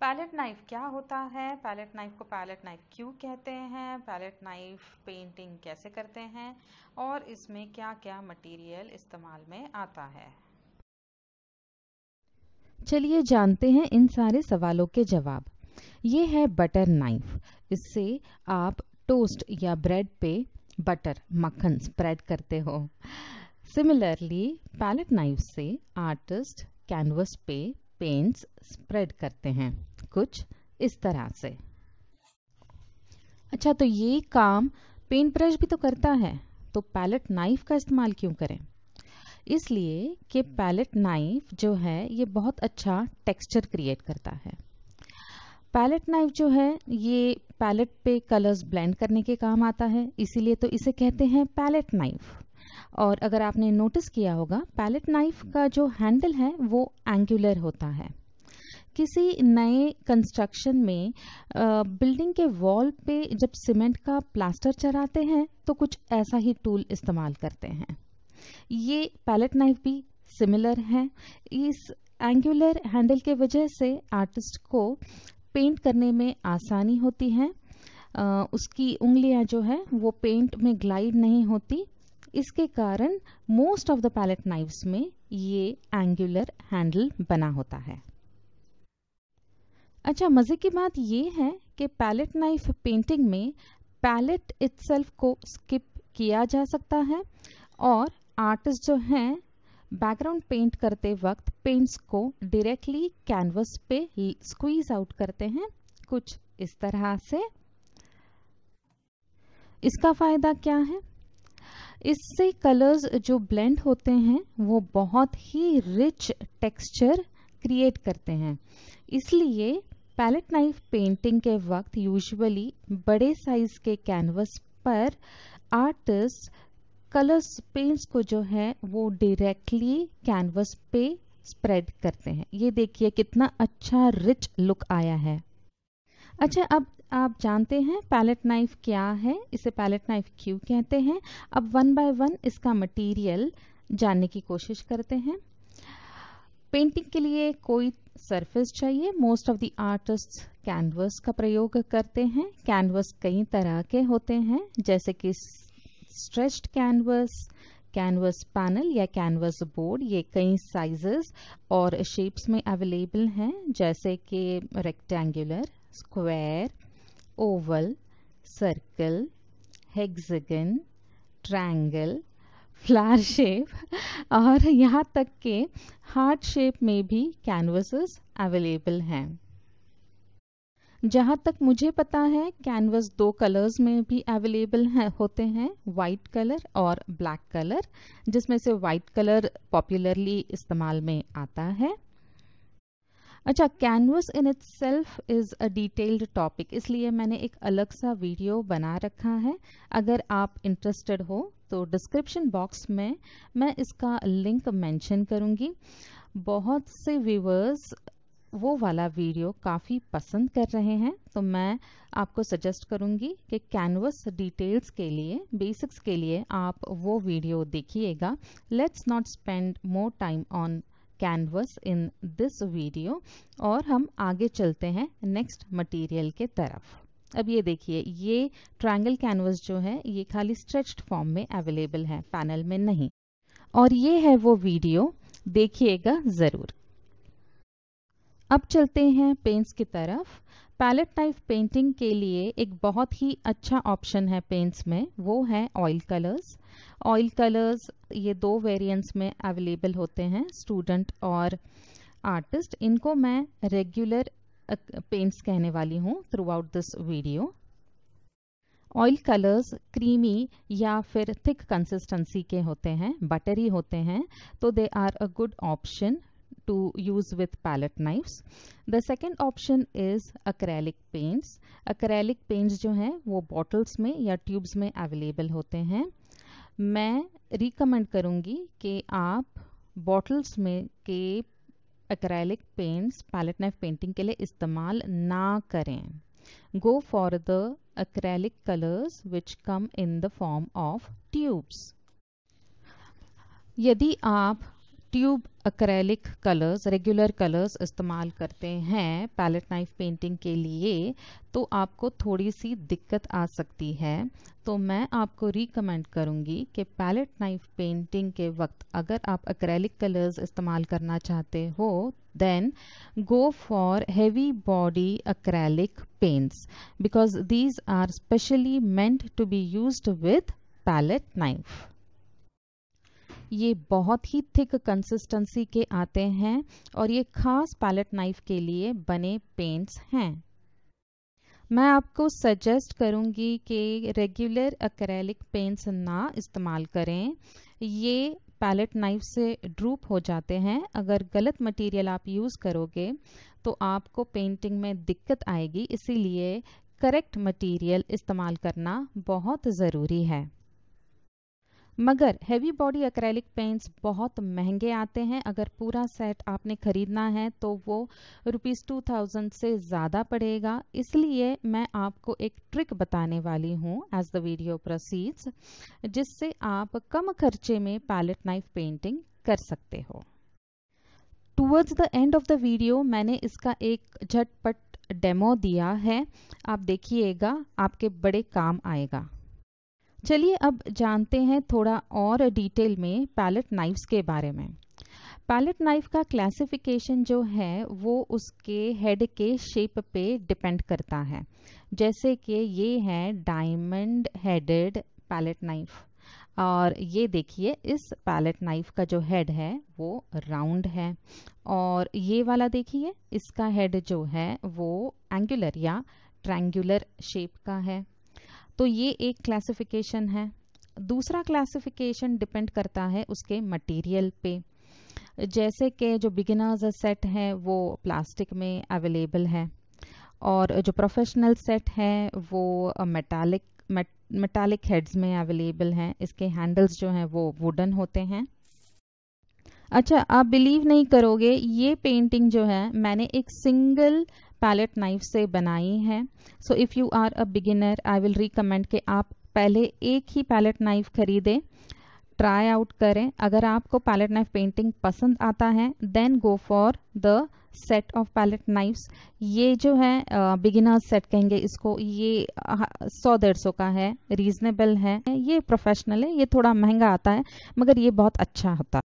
Palette knife क्या होता है पैलेट नाइफ को पैलेट नाइफ क्यों कहते हैं पैलेट नाइफ पेंटिंग कैसे करते हैं और इसमें क्या क्या मटेरियल इस्तेमाल में आता है चलिए जानते हैं इन सारे सवालों के जवाब ये है बटर नाइफ इससे आप टोस्ट या ब्रेड पे बटर मक्खन स्प्रेड करते हो सिमिलरली पैलेट नाइफ से आर्टिस्ट कैनवस पे पेंट्स स्प्रेड करते हैं कुछ इस तरह से अच्छा तो ये काम पेंट ब्रश भी तो करता है तो पैलेट नाइफ का इस्तेमाल क्यों करें इसलिए कि पैलेट नाइफ जो है ये बहुत अच्छा टेक्सचर क्रिएट करता है पैलेट नाइफ जो है ये पैलेट पे कलर्स ब्लेंड करने के काम आता है इसीलिए तो इसे कहते हैं पैलेट नाइफ और अगर आपने नोटिस किया होगा पैलेट नाइफ का जो हैंडल है वो एंगुलर होता है किसी नए कंस्ट्रक्शन में बिल्डिंग के वॉल पे जब सीमेंट का प्लास्टर चढ़ाते हैं तो कुछ ऐसा ही टूल इस्तेमाल करते हैं ये पैलेट नाइफ भी सिमिलर है इस एंगुलर हैंडल के वजह से आर्टिस्ट को पेंट करने में आसानी होती है आ, उसकी उंगलियां जो है वो पेंट में ग्लाइड नहीं होती इसके कारण most of the palette knives में ये एंगुलर हैंडल बना होता है अच्छा मज़े की बात ये है कि पैलेट नाइफ पेंटिंग में पैलेट इट्सल्फ को स्किप किया जा सकता है और आर्टिस्ट जो हैं बैकग्राउंड पेंट करते वक्त पेंट्स को डायरेक्टली कैनवस पे स्क्वीज आउट करते हैं कुछ इस तरह से इसका फायदा क्या है इससे कलर्स जो ब्लेंड होते हैं वो बहुत ही रिच टेक्सचर क्रिएट करते हैं इसलिए पैलेट नाइफ पेंटिंग के वक्त यूजुअली बड़े साइज के कैनवस पर आर्टिस्ट कलर्स पेंट्स को जो है वो डायरेक्टली कैनवस पे स्प्रेड करते हैं ये देखिए कितना अच्छा रिच लुक आया है अच्छा अब आप जानते हैं पैलेट नाइफ क्या है इसे पैलेट नाइफ क्यों कहते हैं अब वन बाय वन इसका मटेरियल जानने की कोशिश करते हैं पेंटिंग के लिए कोई सरफेस चाहिए most of the artist canvas का प्रयोग करते हैं कैनवस कई तरह के होते हैं जैसे कि स्ट्रेच्ड कैनवस कैनवस पैनल या कैनवस बोर्ड ये कई साइजेस और शेप्स में अवेलेबल हैं जैसे कि rectangular square oval, circle, hexagon, triangle, flower shape और यहाँ तक के हार्ट शेप में भी canvases अवेलेबल हैं जहाँ तक मुझे पता है कैनवस दो कलर्स में भी अवेलेबल हैं होते हैं वाइट कलर और ब्लैक कलर जिसमें से वाइट कलर पॉपुलरली इस्तेमाल में आता है अच्छा canvas in itself is a detailed topic इसलिए मैंने एक अलग सा वीडियो बना रखा है अगर आप इंटरेस्टेड हो तो डिस्क्रिप्शन बॉक्स में मैं इसका लिंक मेंशन करूँगी बहुत से व्यूवर्स वो वाला वीडियो काफ़ी पसंद कर रहे हैं तो मैं आपको सजेस्ट करूँगी कि कैनवस डिटेल्स के लिए बेसिक्स के लिए आप वो वीडियो देखिएगा let's not spend more time on canvas in this video और हम आगे चलते हैं नेक्स्ट मटेरियल के तरफ अब ये देखिए ये ट्रायंगल कैनवस जो है ये खाली स्ट्रेच्ड फॉर्म में अवेलेबल है पैनल में नहीं और ये है वो वीडियो देखिएगा ज़रूर अब चलते हैं पेंट्स की तरफ पैलेट टाइप पेंटिंग के लिए एक बहुत ही अच्छा ऑप्शन है पेंट्स में वो है ऑयल कलर्स ऑयल कलर्स ये दो वेरिएंट्स में अवेलेबल होते हैं स्टूडेंट और आर्टिस्ट इनको मैं रेगुलर पेंट्स कहने वाली हूँ throughout this video oil colours creamy या फिर थिक कंसिस्टेंसी के होते हैं बटरी होते हैं तो they are a good option to use with palette knives. The second option is acrylic paints. Acrylic paints jo hain wo bottles mein ya tubes mein available hote hain main recommend karungi ki aap bottles mein ke acrylic paints palette knife painting ke liye istemal na kare Go for the acrylic colors which come in the form of tubes. यदि आप tube acrylic colours regular colours इस्तेमाल करते हैं palette knife painting के लिए तो आपको थोड़ी सी दिक्कत आ सकती है तो मैं आपको रिकमेंड करूँगी कि पैलेट नाइफ पेंटिंग के वक्त अगर आप अक्रेलिक कलर्स इस्तेमाल करना चाहते हो then go for heavy body acrylic paints because these are specially meant to be use with palette knife ये बहुत ही थिक कंसिस्टेंसी के आते हैं और ये खास पैलेट नाइफ के लिए बने पेंट्स हैं मैं आपको सजेस्ट करूंगी कि रेगुलर अक्रेलिक पेंट्स ना इस्तेमाल करें ये पैलेट नाइफ से ड्रूप हो जाते हैं अगर गलत मटेरियल आप यूज़ करोगे तो आपको पेंटिंग में दिक्कत आएगी इसीलिए करेक्ट मटेरियल इस्तेमाल करना बहुत ज़रूरी है मगर हैवी बॉडी एक्रैलिक पेंट्स बहुत महंगे आते हैं अगर पूरा सेट आपने ख़रीदना है तो वो रुपीज़ टू थाउजेंड से ज़्यादा पड़ेगा इसलिए मैं आपको एक ट्रिक बताने वाली हूँ एज द वीडियो प्रोसीड्स जिससे आप कम खर्चे में पैलेट नाइफ पेंटिंग कर सकते हो towards the end of the video मैंने इसका एक झटपट डेमो दिया है आप देखिएगा आपके बड़े काम आएगा चलिए अब जानते हैं थोड़ा और डिटेल में पैलेट नाइफ्स के बारे में पैलेट नाइफ का क्लासिफिकेशन जो है वो उसके हेड के शेप पे डिपेंड करता है जैसे कि ये है डायमंड हेडेड पैलेट नाइफ और ये देखिए इस पैलेट नाइफ का जो हेड है वो राउंड है और ये वाला देखिए इसका हेड जो है वो एंगुलर या ट्रैंगुलर शेप का है तो ये एक क्लासिफिकेशन है दूसरा क्लासिफिकेशन डिपेंड करता है उसके मटेरियल पे जैसे कि जो बिगिनर्स सेट हैं वो प्लास्टिक में अवेलेबल है और जो प्रोफेशनल सेट है वो मेटालिक मेटालिक हेड्स में अवेलेबल हैं इसके हैंडल्स जो हैं वो वुडन होते हैं अच्छा आप बिलीव नहीं करोगे ये पेंटिंग जो है मैंने एक सिंगल पैलेट नाइफ से बनाई हैं so if you are a beginner I will recommend कि आप पहले एक ही पैलेट नाइफ खरीदें ट्राई आउट करें अगर आपको पैलेट नाइफ पेंटिंग पसंद आता है then go for the set of palette knives ये जो है uh, सेट कहेंगे इसको ये सौ डेढ़ सौ का है रीजनेबल है ये प्रोफेशनल है ये थोड़ा महंगा आता है मगर ये बहुत अच्छा होता है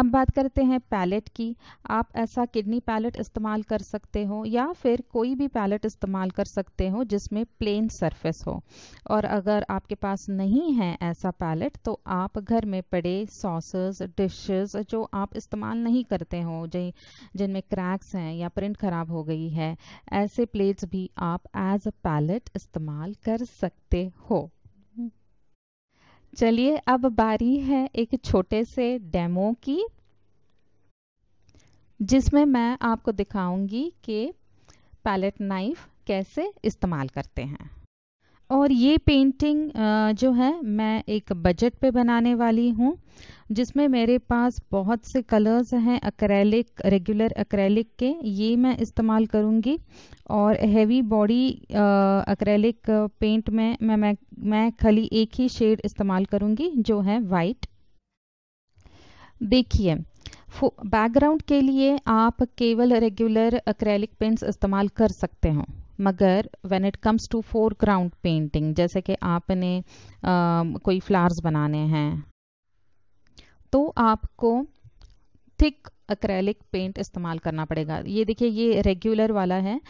अब बात करते हैं पैलेट की आप ऐसा किडनी पैलेट इस्तेमाल कर सकते हो या फिर कोई भी पैलेट इस्तेमाल कर सकते हो जिसमें प्लेन सरफेस हो और अगर आपके पास नहीं है ऐसा पैलेट तो आप घर में पड़े सॉसेस डिशेस जो आप इस्तेमाल नहीं करते हो जिनमें क्रैक्स हैं या प्रिंट खराब हो गई है ऐसे प्लेट्स भी आप एज अ पैलेट इस्तेमाल कर सकते हो चलिए अब बारी है एक छोटे से डेमो की जिसमें मैं आपको दिखाऊंगी कि पैलेट नाइफ कैसे इस्तेमाल करते हैं और ये पेंटिंग जो है मैं एक बजट पे बनाने वाली हूँ जिसमें मेरे पास बहुत से कलर्स हैं अक्रैलिक रेगुलर अक्रैलिक के ये मैं इस्तेमाल करूँगी और हैवी बॉडी अक्रैलिक पेंट में मैं मैं मैं खाली एक ही शेड इस्तेमाल करूँगी जो है वाइट देखिए बैकग्राउंड के लिए आप केवल रेगुलर अक्रैलिक पेंट्स इस्तेमाल कर सकते हो मगर when it comes to foreground painting जैसे कि आपने आ, कोई फ्लावर्स बनाने हैं तो आपको थिक अक्रैलिक पेंट इस्तेमाल करना पड़ेगा ये देखिए ये रेगुलर वाला है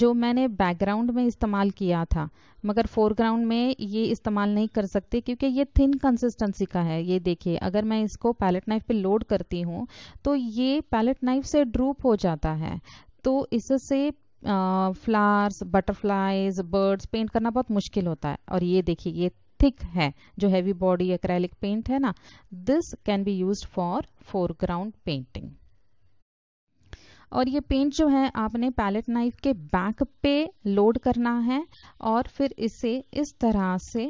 जो मैंने बैकग्राउंड में इस्तेमाल किया था मगर फोरग्राउंड में ये इस्तेमाल नहीं कर सकते क्योंकि ये थिन कंसिस्टेंसी का है ये देखिए अगर मैं इसको पैलेट नाइफ पे लोड करती हूँ तो ये पैलेट नाइफ से ड्रूप हो जाता है तो इससे फ्लावर्स बटरफ्लाइज बर्ड्स पेंट करना बहुत मुश्किल होता है और ये देखिए ये थिक है जो हैवी बॉडी एक्रेलिक पेंट है ना this can be use for foreground painting और ये पेंट जो है आपने पैलेट नाइफ के बैक पे लोड करना है और फिर इसे इस तरह से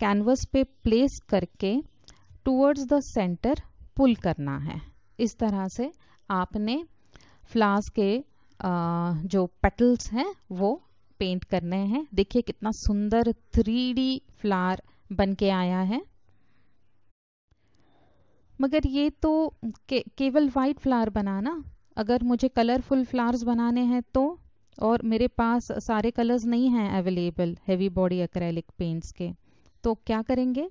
कैनवस पे प्लेस करके टूवर्ड्स द सेंटर पुल करना है इस तरह से आपने फ्लास के जो पेटल्स हैं वो पेंट करने हैं देखिए कितना सुंदर थ्री फ्लावर बन के आया है मगर ये तो के, केवल वाइट फ्लावर बनाना अगर मुझे कलरफुल फ्लावर्स बनाने हैं तो और मेरे पास सारे कलर्स नहीं हैं available heavy body acrylic paints के तो क्या करेंगे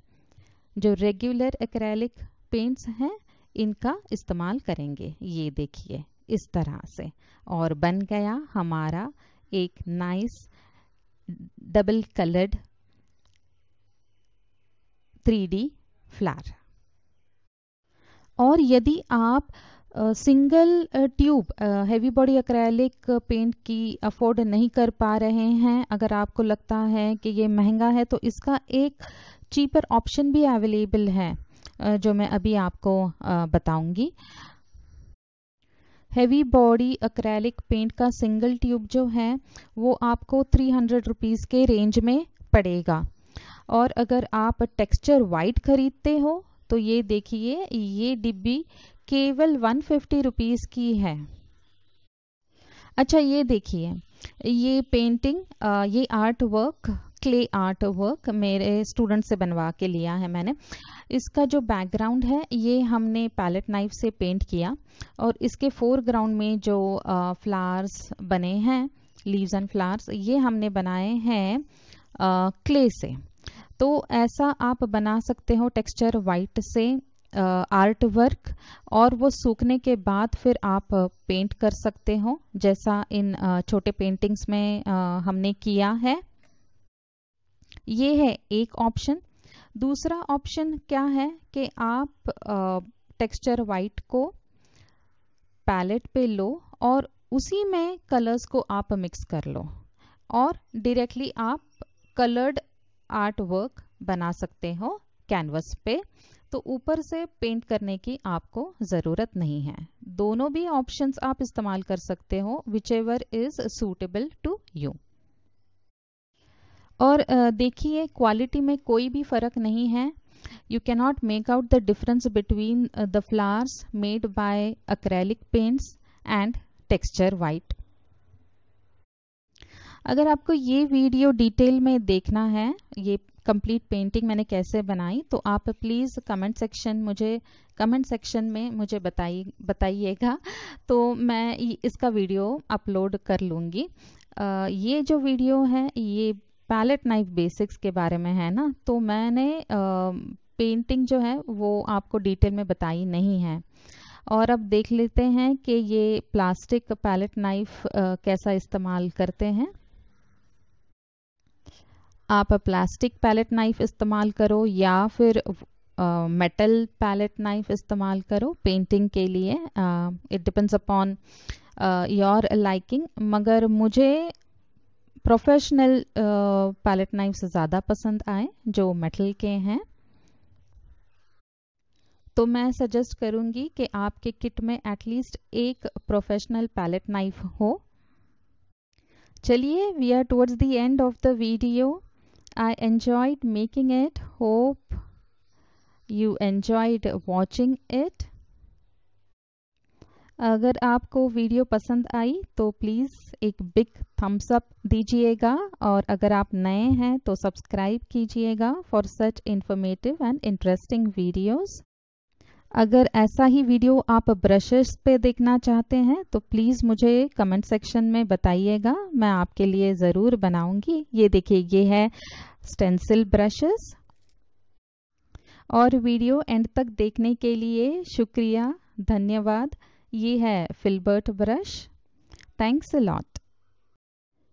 जो रेगुलर एक्रेलिक पेंट्स हैं इनका इस्तेमाल करेंगे ये देखिए इस तरह से और बन गया हमारा एक nice double coloured 3D flower और यदि आप single tube heavy body acrylic paint की अफोर्ड नहीं कर पा रहे हैं अगर आपको लगता है कि ये महंगा है तो इसका एक चीपर ऑप्शन भी अवेलेबल है uh, जो मैं अभी आपको uh, बताऊंगी हैवी बॉडी अक्रैलिक पेंट का सिंगल ट्यूब जो है वो आपको थ्री हंड्रेड रुपीज़ के रेंज में पड़ेगा और अगर आप टेक्सचर वाइट खरीदते हो तो ये देखिए ये डिब्बी केवल वन फिफ्टी रुपीज़ की है अच्छा ये देखिए ये पेंटिंग ये art work clay art work मेरे स्टूडेंट से बनवा के लिया है मैंने इसका जो बैकग्राउंड है ये हमने पैलेट नाइफ से पेंट किया और इसके फोरग्राउंड में जो फ्लावर्स बने हैं लीव्स एंड फ्लावर्स ये हमने बनाए हैं क्ले से तो ऐसा आप बना सकते हो टेक्सचर वाइट से आर्ट वर्क और वो सूखने के बाद फिर आप पेंट कर सकते हो जैसा इन छोटे पेंटिंग्स में हमने किया है ये है एक ऑप्शन दूसरा ऑप्शन क्या है कि आप टेक्सचर वाइट को पैलेट पे लो और उसी में कलर्स को आप मिक्स कर लो और डायरेक्टली आप कलर्ड आर्ट वर्क बना सकते हो कैनवस पे तो ऊपर से पेंट करने की आपको ज़रूरत नहीं है दोनों भी ऑप्शंस आप इस्तेमाल कर सकते हो whichever is suitable to you और देखिए क्वालिटी में कोई भी फ़र्क नहीं है you cannot make out the difference between the the made by acrylic paints and and white अगर आपको ये वीडियो डिटेल में देखना है ये कंप्लीट पेंटिंग मैंने कैसे बनाई तो आप प्लीज़ कमेंट सेक्शन मुझे कमेंट सेक्शन में मुझे बताइए बताइएगा तो मैं इसका वीडियो अपलोड कर लूँगी ये जो वीडियो है ये पैलेट नाइफ बेसिक्स के बारे में है ना तो मैंने पेंटिंग जो है वो आपको डिटेल में बताई नहीं है और अब देख लेते हैं कि ये प्लास्टिक पैलेट नाइफ कैसा इस्तेमाल करते हैं आप प्लास्टिक पैलेट नाइफ इस्तेमाल करो या फिर मेटल पैलेट नाइफ इस्तेमाल करो पेंटिंग के लिए it depends upon your liking मगर मुझे प्रोफेशनल पैलेट नाइफ ज़्यादा पसंद आए जो मेटल के हैं तो मैं सजेस्ट करूंगी कि आपके किट में एटलीस्ट एक प्रोफेशनल पैलेट नाइफ हो चलिए we are towards the end of the video I enjoyed making it hope you enjoyed watching it अगर आपको वीडियो पसंद आई तो प्लीज़ एक बिग थम्स अप दीजिएगा और अगर आप नए हैं तो सब्सक्राइब कीजिएगा for such informative and interesting videos अगर ऐसा ही वीडियो आप ब्रशेस पे देखना चाहते हैं तो प्लीज़ मुझे कमेंट सेक्शन में बताइएगा मैं आपके लिए ज़रूर बनाऊंगी ये देखिए ये है स्टेंसिल ब्रशेस और वीडियो एंड तक देखने के लिए शुक्रिया धन्यवाद ये है filbert brush thanks a lot